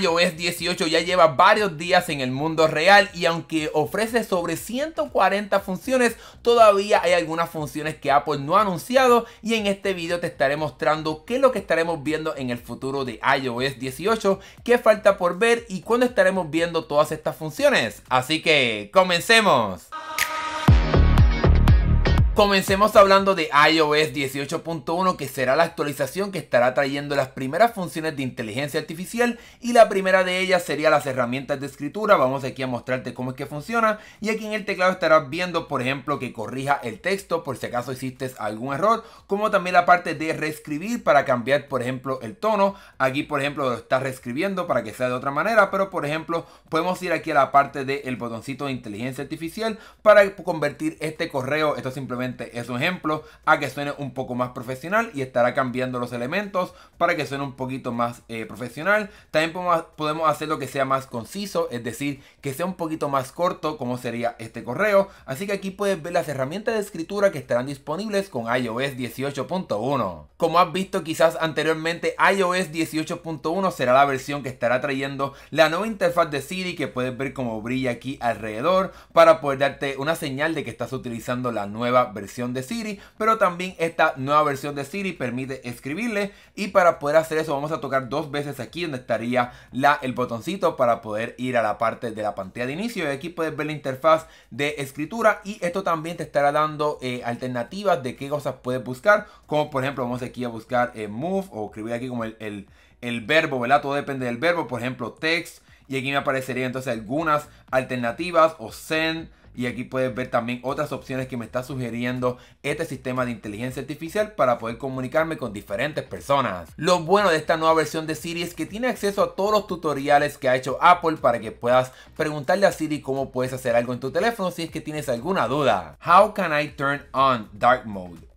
iOS 18 ya lleva varios días en el mundo real y aunque ofrece sobre 140 funciones, todavía hay algunas funciones que Apple no ha anunciado y en este video te estaré mostrando qué es lo que estaremos viendo en el futuro de iOS 18, qué falta por ver y cuándo estaremos viendo todas estas funciones. Así que comencemos. Comencemos hablando de iOS 18.1 que será la actualización que estará trayendo las primeras funciones de inteligencia artificial y la primera de ellas sería las herramientas de escritura. Vamos aquí a mostrarte cómo es que funciona y aquí en el teclado estarás viendo por ejemplo que corrija el texto por si acaso hiciste algún error como también la parte de reescribir para cambiar por ejemplo el tono. Aquí por ejemplo lo estás reescribiendo para que sea de otra manera pero por ejemplo podemos ir aquí a la parte del El botoncito de inteligencia artificial para convertir este correo, esto simplemente es un ejemplo a que suene un poco más profesional y estará cambiando los elementos para que suene un poquito más eh, profesional. También podemos hacer lo que sea más conciso, es decir, que sea un poquito más corto como sería este correo. Así que aquí puedes ver las herramientas de escritura que estarán disponibles con iOS 18.1. Como has visto quizás anteriormente, iOS 18.1 será la versión que estará trayendo la nueva interfaz de Siri que puedes ver como brilla aquí alrededor para poder darte una señal de que estás utilizando la nueva versión de Siri, pero también esta nueva versión de Siri permite escribirle y para poder hacer eso vamos a tocar dos veces aquí donde estaría la, el botoncito para poder ir a la parte de la pantalla de inicio y aquí puedes ver la interfaz de escritura y esto también te estará dando eh, alternativas de qué cosas puedes buscar, como por ejemplo vamos aquí a buscar eh, move o escribir aquí como el, el, el verbo, ¿verdad? Todo depende del verbo, por ejemplo text y aquí me aparecería entonces algunas alternativas o send y aquí puedes ver también otras opciones que me está sugiriendo este sistema de inteligencia artificial para poder comunicarme con diferentes personas. Lo bueno de esta nueva versión de Siri es que tiene acceso a todos los tutoriales que ha hecho Apple para que puedas preguntarle a Siri cómo puedes hacer algo en tu teléfono si es que tienes alguna duda. How can I turn on dark mode?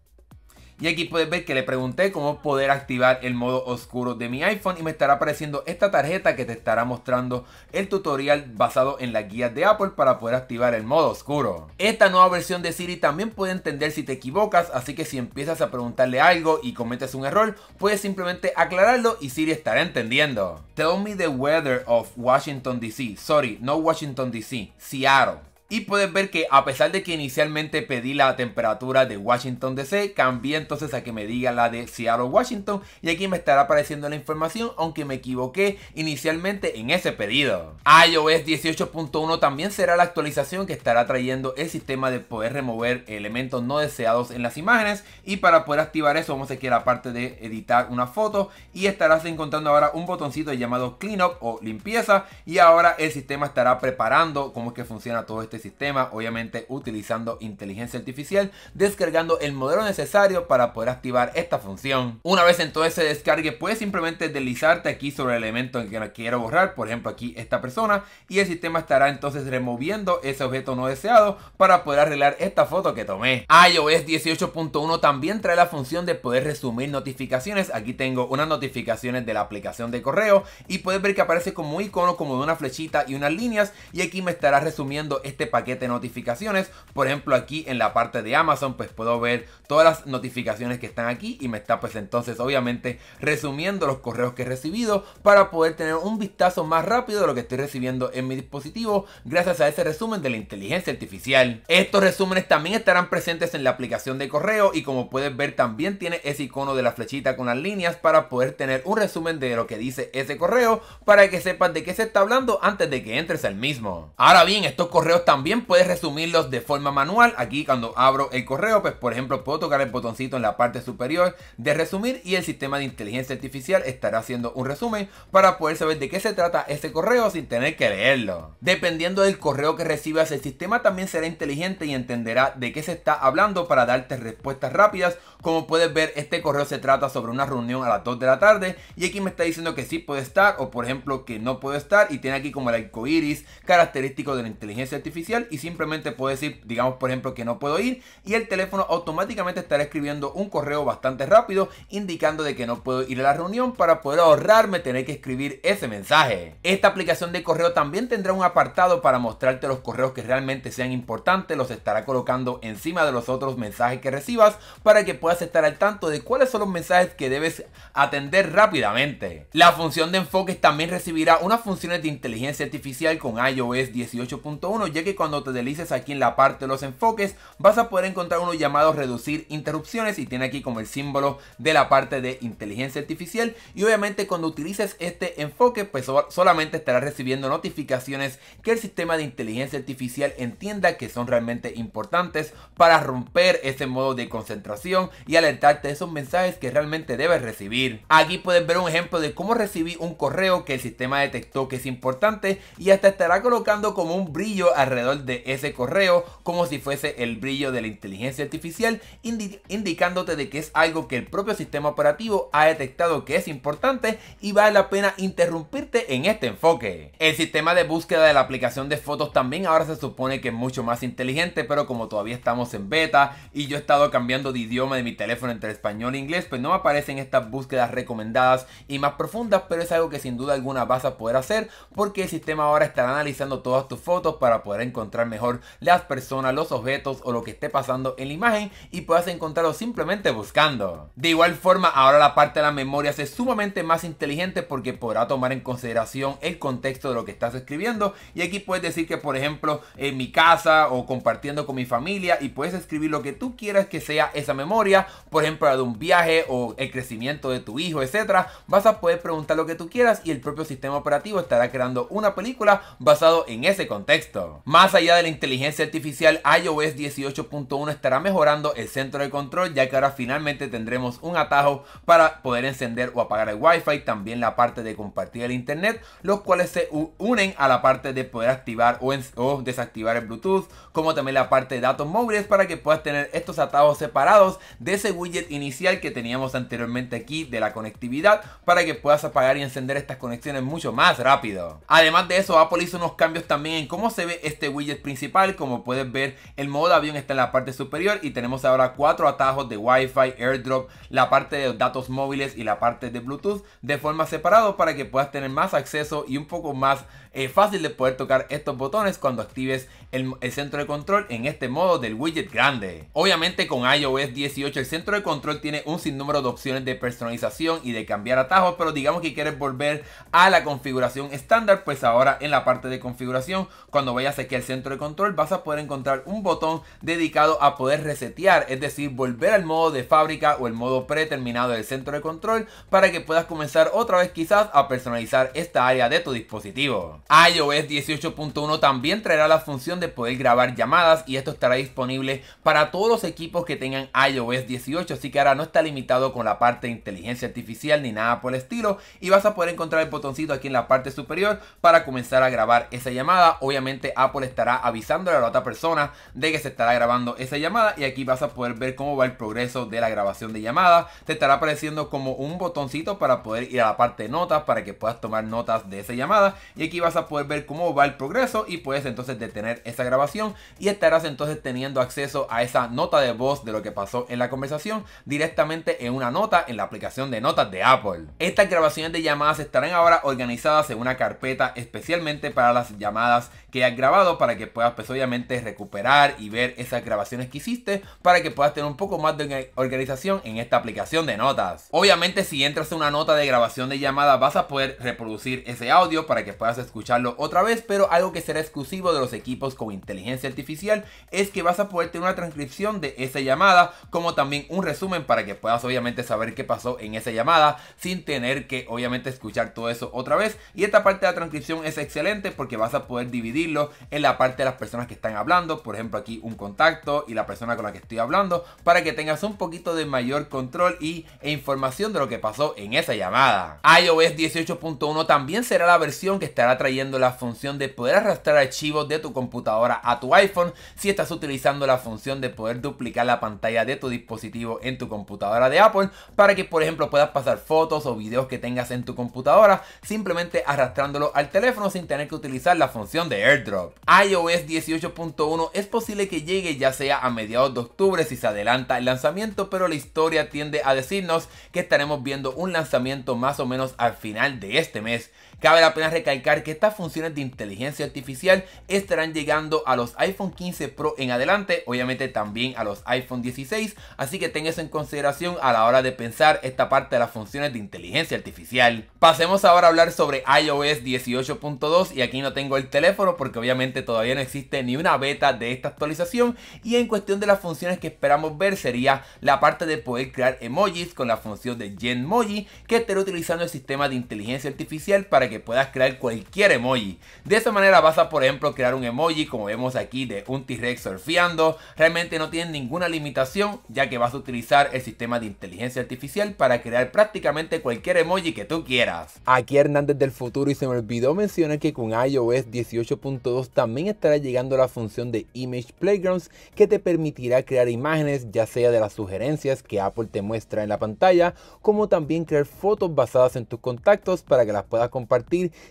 Y aquí puedes ver que le pregunté cómo poder activar el modo oscuro de mi iPhone y me estará apareciendo esta tarjeta que te estará mostrando el tutorial basado en las guías de Apple para poder activar el modo oscuro. Esta nueva versión de Siri también puede entender si te equivocas, así que si empiezas a preguntarle algo y cometes un error, puedes simplemente aclararlo y Siri estará entendiendo. Tell me the weather of Washington DC. Sorry, no Washington DC, Seattle. Y puedes ver que a pesar de que inicialmente pedí la temperatura de Washington DC, cambié entonces a que me diga la de Seattle, Washington. Y aquí me estará apareciendo la información, aunque me equivoqué inicialmente en ese pedido. iOS 18.1 también será la actualización que estará trayendo el sistema de poder remover elementos no deseados en las imágenes. Y para poder activar eso vamos ir a la parte de editar una foto. Y estarás encontrando ahora un botoncito llamado Cleanup o limpieza. Y ahora el sistema estará preparando cómo es que funciona todo este sistema, obviamente utilizando inteligencia artificial, descargando el modelo necesario para poder activar esta función. Una vez entonces se descargue, puedes simplemente deslizarte aquí sobre el elemento en que quiero borrar, por ejemplo aquí esta persona, y el sistema estará entonces removiendo ese objeto no deseado para poder arreglar esta foto que tomé. iOS 18.1 también trae la función de poder resumir notificaciones. Aquí tengo unas notificaciones de la aplicación de correo y puedes ver que aparece como un icono como de una flechita y unas líneas y aquí me estará resumiendo este paquete de notificaciones. Por ejemplo, aquí en la parte de Amazon, pues puedo ver todas las notificaciones que están aquí y me está pues entonces obviamente resumiendo los correos que he recibido para poder tener un vistazo más rápido de lo que estoy recibiendo en mi dispositivo gracias a ese resumen de la inteligencia artificial. Estos resúmenes también estarán presentes en la aplicación de correo y como puedes ver también tiene ese icono de la flechita con las líneas para poder tener un resumen de lo que dice ese correo para que sepas de qué se está hablando antes de que entres al mismo. Ahora bien, estos correos también puedes resumirlos de forma manual. Aquí cuando abro el correo, pues por ejemplo puedo tocar el botoncito en la parte superior de resumir y el sistema de inteligencia artificial estará haciendo un resumen para poder saber de qué se trata ese correo sin tener que leerlo. Dependiendo del correo que recibas, el sistema también será inteligente y entenderá de qué se está hablando para darte respuestas rápidas. Como puedes ver, este correo se trata sobre una reunión a las 2 de la tarde y aquí me está diciendo que sí puede estar o por ejemplo que no puede estar y tiene aquí como el arco iris característico de la inteligencia artificial y simplemente puedo decir, digamos por ejemplo que no puedo ir y el teléfono automáticamente estará escribiendo un correo bastante rápido indicando de que no puedo ir a la reunión para poder ahorrarme tener que escribir ese mensaje. Esta aplicación de correo también tendrá un apartado para mostrarte los correos que realmente sean importantes, los estará colocando encima de los otros mensajes que recibas para que puedas estar al tanto de cuáles son los mensajes que debes atender rápidamente. La función de enfoques también recibirá unas funciones de inteligencia artificial con iOS 18.1 ya que cuando te delices aquí en la parte de los enfoques vas a poder encontrar uno llamado reducir interrupciones y tiene aquí como el símbolo de la parte de inteligencia artificial y obviamente cuando utilices este enfoque pues solamente estarás recibiendo notificaciones que el sistema de inteligencia artificial entienda que son realmente importantes para romper ese modo de concentración y alertarte de esos mensajes que realmente debes recibir. Aquí puedes ver un ejemplo de cómo recibí un correo que el sistema detectó que es importante y hasta estará colocando como un brillo alrededor de ese correo como si fuese el brillo de la inteligencia artificial, indicándote de que es algo que el propio sistema operativo ha detectado que es importante y vale la pena interrumpirte en este enfoque. El sistema de búsqueda de la aplicación de fotos también ahora se supone que es mucho más inteligente, pero como todavía estamos en beta y yo he estado cambiando de idioma de mi teléfono entre español e inglés, pues no me aparecen estas búsquedas recomendadas y más profundas, pero es algo que sin duda alguna vas a poder hacer porque el sistema ahora estará analizando todas tus fotos para poder encontrar mejor las personas, los objetos o lo que esté pasando en la imagen y puedas encontrarlo simplemente buscando. De igual forma, ahora la parte de la memoria es sumamente más inteligente porque podrá tomar en consideración el contexto de lo que estás escribiendo y aquí puedes decir que por ejemplo en mi casa o compartiendo con mi familia y puedes escribir lo que tú quieras que sea esa memoria, por ejemplo de un viaje o el crecimiento de tu hijo, etcétera, vas a poder preguntar lo que tú quieras y el propio sistema operativo estará creando una película basado en ese contexto. Más allá de la inteligencia artificial, iOS 18.1 estará mejorando el centro de control ya que ahora finalmente tendremos un atajo para poder encender o apagar el Wi-Fi, también la parte de compartir el Internet, los cuales se unen a la parte de poder activar o, o desactivar el Bluetooth, como también la parte de datos móviles para que puedas tener estos atajos separados de ese widget inicial que teníamos anteriormente aquí de la conectividad para que puedas apagar y encender estas conexiones mucho más rápido. Además de eso, Apple hizo unos cambios también en cómo se ve este widget principal, como puedes ver el modo de avión está en la parte superior y tenemos ahora cuatro atajos de Wi-Fi, AirDrop, la parte de datos móviles y la parte de Bluetooth de forma separada para que puedas tener más acceso y un poco más eh, fácil de poder tocar estos botones cuando actives el, centro de control en este modo del widget grande. Obviamente con iOS 18 el centro de control tiene un sinnúmero de opciones de personalización y de cambiar atajos, pero digamos que quieres volver a la configuración estándar, pues ahora en la parte de configuración, cuando vayas a el centro de control vas a poder encontrar un botón dedicado a poder resetear, es decir, volver al modo de fábrica o el modo predeterminado del centro de control para que puedas comenzar otra vez quizás a personalizar esta área de tu dispositivo. iOS 18.1 también traerá la función de poder grabar llamadas y esto estará disponible para todos los equipos que tengan iOS 18, así que ahora no está limitado con la parte de inteligencia artificial ni nada por el estilo y vas a poder encontrar el botoncito aquí en la parte superior para comenzar a grabar esa llamada. Obviamente Apple estará avisando a la otra persona de que se estará grabando esa llamada y aquí vas a poder ver cómo va el progreso de la grabación de llamadas Te estará apareciendo como un botoncito para poder ir a la parte de notas para que puedas tomar notas de esa llamada y aquí vas a poder ver cómo va el progreso y puedes entonces detener esa grabación y estarás entonces teniendo acceso a esa nota de voz de lo que pasó en la conversación directamente en una nota en la aplicación de notas de Apple. Estas grabaciones de llamadas estarán ahora organizadas en una carpeta especialmente para las llamadas que has grabado para que puedas pues obviamente recuperar y ver esas grabaciones que hiciste para que puedas tener un poco más de organización en esta aplicación de notas. Obviamente si entras a una nota de grabación de llamada vas a poder reproducir ese audio para que puedas escucharlo otra vez, pero algo que será exclusivo de los equipos con inteligencia artificial es que vas a poder tener una transcripción de esa llamada como también un resumen para que puedas obviamente saber qué pasó en esa llamada sin tener que obviamente escuchar todo eso otra vez y esta parte de la transcripción es excelente porque vas a poder dividirlo en la parte de las personas que están hablando, por ejemplo aquí un contacto y la persona con la que estoy hablando, para que tengas un poquito de mayor control y, e información de lo que pasó en esa llamada. iOS 18.1 también será la versión que estará trayendo la función de poder arrastrar archivos de tu computadora a tu iPhone si estás utilizando la función de poder duplicar la pantalla de tu dispositivo en tu computadora de Apple para que por ejemplo puedas pasar fotos o videos que tengas en tu computadora simplemente arrastrándolo al teléfono sin tener que utilizar la función de AirDrop iOS 18.1 es posible que llegue ya sea a mediados de octubre si se adelanta el lanzamiento, pero la historia tiende a decirnos que estaremos viendo un lanzamiento más o menos al final de este mes. Cabe la pena recalcar que estas funciones de inteligencia artificial estarán llegando a los iPhone 15 Pro en adelante, obviamente también a los iPhone 16, así que ten eso en consideración a la hora de pensar esta parte de las funciones de inteligencia artificial. Pasemos ahora a hablar sobre iOS 18.2 y aquí no tengo el teléfono porque obviamente todavía no existe ni una beta de esta actualización y en cuestión de las funciones que esperamos ver sería la parte de poder crear emojis con la función de GenMoji que estará utilizando el sistema de inteligencia artificial para que puedas crear cualquier emoji. De esa manera vas a, por ejemplo, crear un emoji como vemos aquí de un T-Rex surfeando. Realmente no tiene ninguna limitación ya que vas a utilizar el sistema de inteligencia artificial para crear prácticamente cualquier emoji que tú quieras. Aquí Hernández del futuro y se me olvidó mencionar que con iOS 18.2 también estará llegando la función de Image Playgrounds que te permitirá crear imágenes ya sea de las sugerencias que Apple te muestra en la pantalla como también crear fotos basadas en tus contactos para que las puedas compartir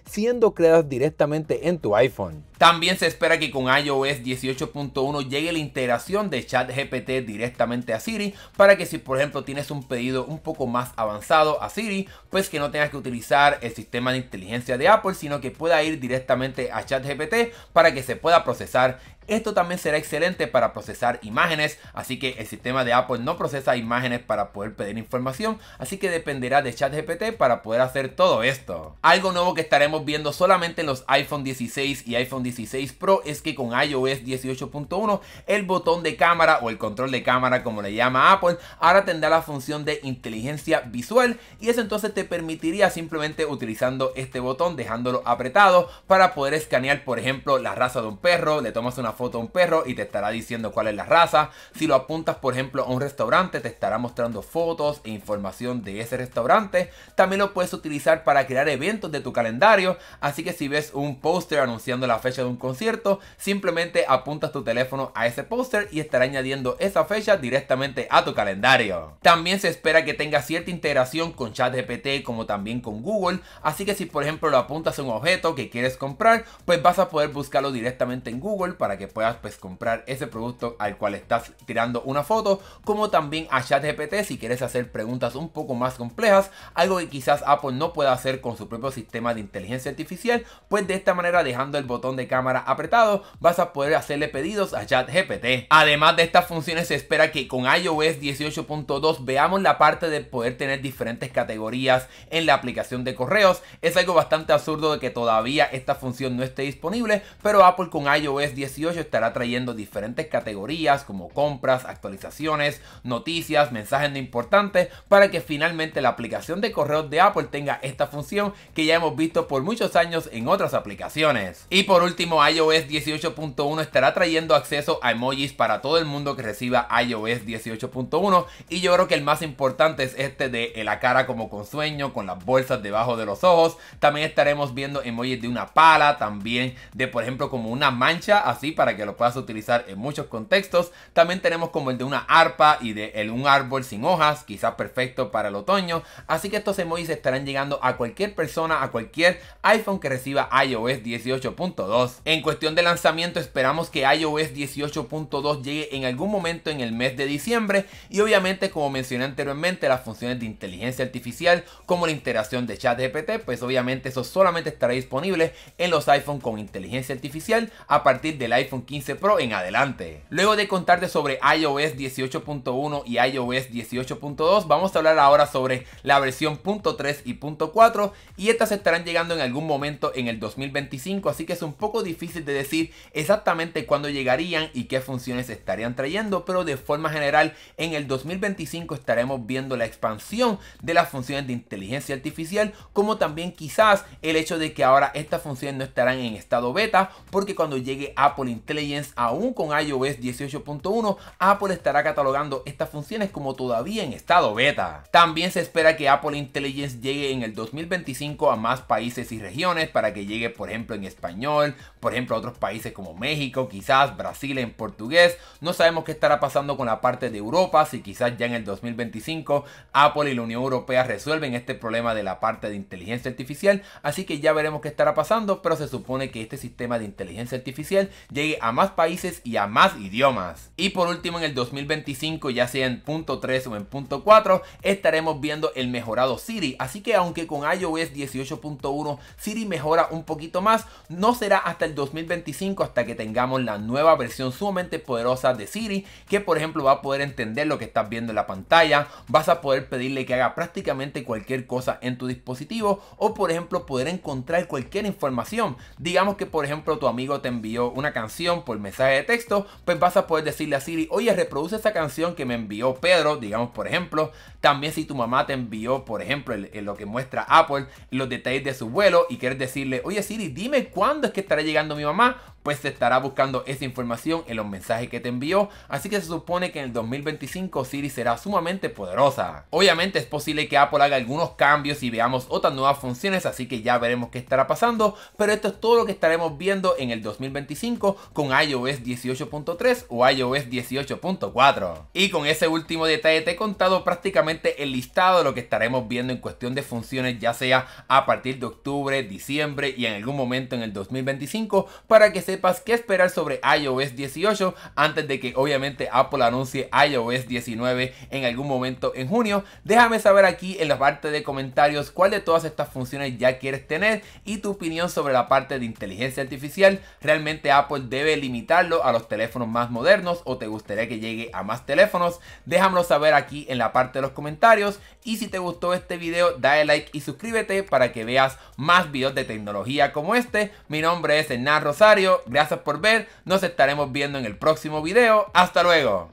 siendo creadas directamente en tu iPhone. También se espera que con iOS 18.1 llegue la integración de ChatGPT directamente a Siri para que si por ejemplo tienes un pedido un poco más avanzado a Siri, pues que no tengas que utilizar el sistema de inteligencia de Apple, sino que pueda ir directamente a ChatGPT para que se pueda procesar esto también será excelente para procesar imágenes, así que el sistema de Apple no procesa imágenes para poder pedir información, así que dependerá de ChatGPT para poder hacer todo esto. Algo nuevo que estaremos viendo solamente en los iPhone 16 y iPhone 16 Pro es que con iOS 18.1 el botón de cámara o el control de cámara como le llama Apple ahora tendrá la función de inteligencia visual y eso entonces te permitiría simplemente utilizando este botón dejándolo apretado para poder escanear por ejemplo la raza de un perro, le tomas una foto a un perro y te estará diciendo cuál es la raza. Si lo apuntas, por ejemplo, a un restaurante, te estará mostrando fotos e información de ese restaurante. También lo puedes utilizar para crear eventos de tu calendario. Así que si ves un póster anunciando la fecha de un concierto, simplemente apuntas tu teléfono a ese póster y estará añadiendo esa fecha directamente a tu calendario. También se espera que tenga cierta integración con ChatGPT como también con Google. Así que si por ejemplo lo apuntas a un objeto que quieres comprar, pues vas a poder buscarlo directamente en Google para que puedas pues comprar ese producto al cual estás tirando una foto, como también a ChatGPT si quieres hacer preguntas un poco más complejas, algo que quizás Apple no pueda hacer con su propio sistema de inteligencia artificial, pues de esta manera dejando el botón de cámara apretado vas a poder hacerle pedidos a ChatGPT. Además de estas funciones se espera que con iOS 18.2 veamos la parte de poder tener diferentes categorías en la aplicación de correos. Es algo bastante absurdo de que todavía esta función no esté disponible, pero Apple con iOS 18 estará trayendo diferentes categorías como compras, actualizaciones, noticias, mensajes no importantes para que finalmente la aplicación de correos de Apple tenga esta función que ya hemos visto por muchos años en otras aplicaciones. Y por último iOS 18.1 estará trayendo acceso a emojis para todo el mundo que reciba iOS 18.1 y yo creo que el más importante es este de la cara como con sueño, con las bolsas debajo de los ojos. También estaremos viendo emojis de una pala, también de por ejemplo como una mancha así para que lo puedas utilizar en muchos contextos. También tenemos como el de una arpa y de un árbol sin hojas, quizás perfecto para el otoño. Así que estos emojis estarán llegando a cualquier persona, a cualquier iPhone que reciba iOS 18.2. En cuestión de lanzamiento esperamos que iOS 18.2 llegue en algún momento en el mes de diciembre y obviamente como mencioné anteriormente las funciones de inteligencia artificial como la interacción de chat GPT pues obviamente eso solamente estará disponible en los iPhone con inteligencia artificial a partir del iPhone 15 Pro en adelante. Luego de contarte sobre iOS 18.1 y iOS 18.2, vamos a hablar ahora sobre la versión .3 y .4 y estas estarán llegando en algún momento en el 2025, así que es un poco difícil de decir exactamente cuándo llegarían y qué funciones estarían trayendo, pero de forma general en el 2025 estaremos viendo la expansión de las funciones de inteligencia artificial, como también quizás el hecho de que ahora estas funciones no estarán en estado beta, porque cuando llegue Apple Intelligence aún con iOS 18.1, Apple estará catalogando estas funciones como todavía en estado beta. También se espera que Apple Intelligence llegue en el 2025 a más países y regiones para que llegue por ejemplo en español, por ejemplo a otros países como México, quizás Brasil en portugués. No sabemos qué estará pasando con la parte de Europa, si quizás ya en el 2025 Apple y la Unión Europea resuelven este problema de la parte de inteligencia artificial, así que ya veremos qué estará pasando, pero se supone que este sistema de inteligencia artificial llegue a más países y a más idiomas. Y por último, en el 2025, ya sea en punto 3 o en punto 4, estaremos viendo el mejorado Siri. Así que aunque con iOS 18.1 Siri mejora un poquito más, no será hasta el 2025 hasta que tengamos la nueva versión sumamente poderosa de Siri, que por ejemplo va a poder entender lo que estás viendo en la pantalla, vas a poder pedirle que haga prácticamente cualquier cosa en tu dispositivo o por ejemplo poder encontrar cualquier información. Digamos que por ejemplo tu amigo te envió una canción por mensaje de texto, pues vas a poder decirle a Siri, oye, reproduce esa canción que me envió Pedro, digamos por ejemplo. También si tu mamá te envió, por ejemplo, lo que muestra Apple, los detalles de su vuelo y quieres decirle, oye Siri, dime cuándo es que estará llegando mi mamá, pues se estará buscando esa información en los mensajes que te envió, así que se supone que en el 2025 Siri será sumamente poderosa. Obviamente es posible que Apple haga algunos cambios y veamos otras nuevas funciones, así que ya veremos qué estará pasando, pero esto es todo lo que estaremos viendo en el 2025 con iOS 18.3 o iOS 18.4. Y con ese último detalle te he contado prácticamente el listado de lo que estaremos viendo en cuestión de funciones, ya sea a partir de octubre, diciembre y en algún momento en el 2025, para que se qué esperar sobre iOS 18 antes de que obviamente Apple anuncie iOS 19 en algún momento en junio. Déjame saber aquí en la parte de comentarios cuál de todas estas funciones ya quieres tener y tu opinión sobre la parte de inteligencia artificial. ¿Realmente Apple debe limitarlo a los teléfonos más modernos o te gustaría que llegue a más teléfonos? Déjamelo saber aquí en la parte de los comentarios y si te gustó este video dale like y suscríbete para que veas más videos de tecnología como este. Mi nombre es Hernán Rosario Gracias por ver. Nos estaremos viendo en el próximo video. Hasta luego.